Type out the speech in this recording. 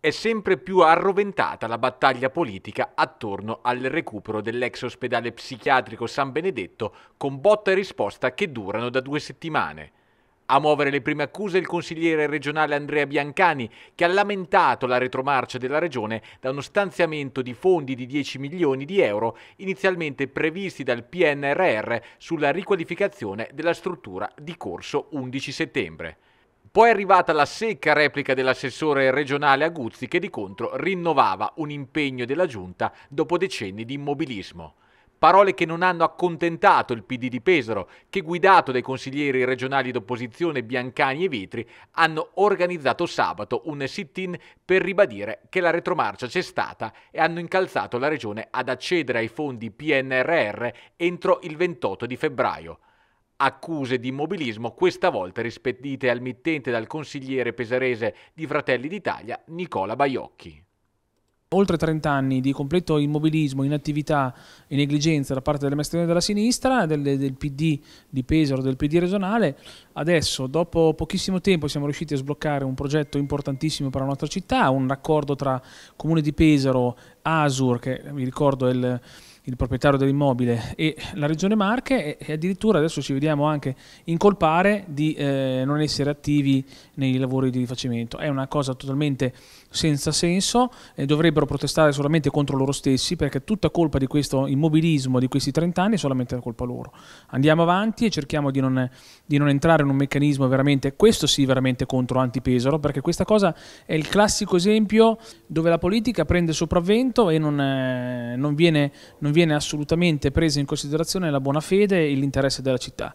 È sempre più arroventata la battaglia politica attorno al recupero dell'ex ospedale psichiatrico San Benedetto con botta e risposta che durano da due settimane. A muovere le prime accuse il consigliere regionale Andrea Biancani, che ha lamentato la retromarcia della regione da uno stanziamento di fondi di 10 milioni di euro inizialmente previsti dal PNRR sulla riqualificazione della struttura di corso 11 settembre. Poi è arrivata la secca replica dell'assessore regionale Aguzzi che di contro rinnovava un impegno della giunta dopo decenni di immobilismo. Parole che non hanno accontentato il PD di Pesaro, che guidato dai consiglieri regionali d'opposizione Biancani e Vitri, hanno organizzato sabato un sit-in per ribadire che la retromarcia c'è stata e hanno incalzato la regione ad accedere ai fondi PNRR entro il 28 di febbraio accuse di immobilismo, questa volta rispedite al mittente dal consigliere pesarese di Fratelli d'Italia Nicola Baiocchi. Oltre 30 anni di completo immobilismo, inattività e negligenza da parte dell'amministrazione della sinistra, del, del, PD di Pesaro, del PD regionale, adesso dopo pochissimo tempo siamo riusciti a sbloccare un progetto importantissimo per la nostra città, un raccordo tra Comune di Pesaro, ASUR, che vi ricordo è il il proprietario dell'immobile e la Regione Marche e addirittura adesso ci vediamo anche incolpare di eh, non essere attivi nei lavori di rifacimento. È una cosa totalmente senza senso, eh, dovrebbero protestare solamente contro loro stessi perché tutta colpa di questo immobilismo di questi 30 anni è solamente la colpa loro. Andiamo avanti e cerchiamo di non, di non entrare in un meccanismo veramente, questo sì veramente contro antipesaro perché questa cosa è il classico esempio dove la politica prende sopravvento e non, eh, non viene, non viene viene assolutamente presa in considerazione la buona fede e l'interesse della città.